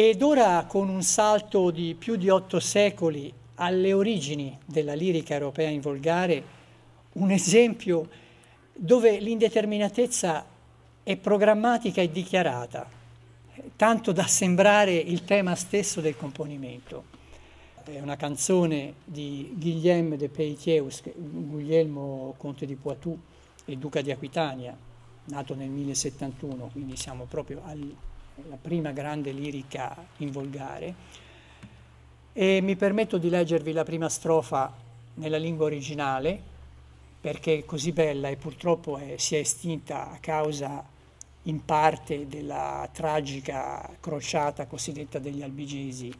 Ed ora con un salto di più di otto secoli alle origini della lirica europea in volgare, un esempio dove l'indeterminatezza è programmatica e dichiarata, tanto da sembrare il tema stesso del componimento. È una canzone di Guillaume de Peitieus, Guglielmo Conte di Poitou e Duca di Aquitania, nato nel 1071, quindi siamo proprio al la prima grande lirica in volgare, e mi permetto di leggervi la prima strofa nella lingua originale, perché è così bella e purtroppo è, si è estinta a causa in parte della tragica crociata cosiddetta degli albigesi,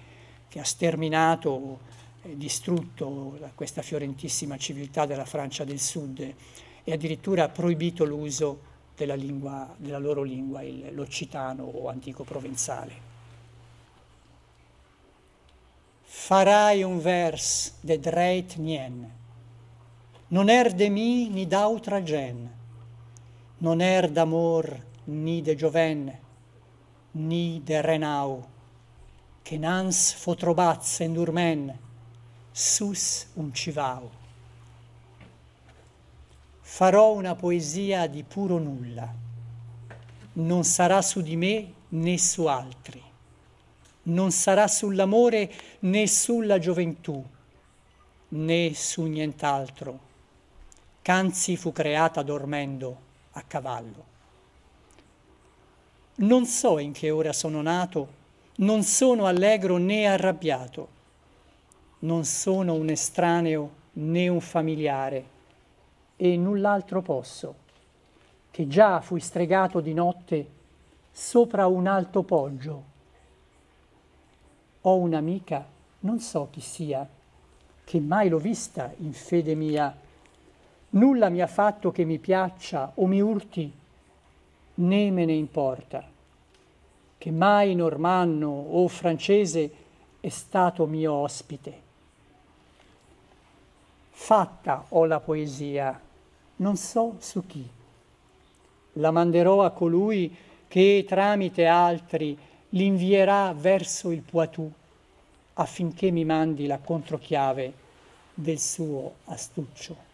che ha sterminato e eh, distrutto questa fiorentissima civiltà della Francia del Sud e addirittura ha proibito l'uso della, lingua, della loro lingua, il, l'occitano o antico provenzale. Farai un vers de dreit nien, non er de mi ni d'autra gen, non er d'amor ni de gioven, ni de renau, che nans fotrobat sendurmen, sus uncivau farò una poesia di puro nulla, non sarà su di me né su altri, non sarà sull'amore né sulla gioventù, né su nient'altro. Canzi fu creata dormendo a cavallo. Non so in che ora sono nato, non sono allegro né arrabbiato, non sono un estraneo né un familiare e null'altro posso, che già fui stregato di notte sopra un alto poggio. Ho un'amica, non so chi sia, che mai l'ho vista in fede mia. Nulla mi ha fatto che mi piaccia o mi urti, né me ne importa, che mai normanno o francese è stato mio ospite. Fatta ho la poesia non so su chi. La manderò a colui che tramite altri l'invierà verso il Poitou affinché mi mandi la controchiave del suo astuccio.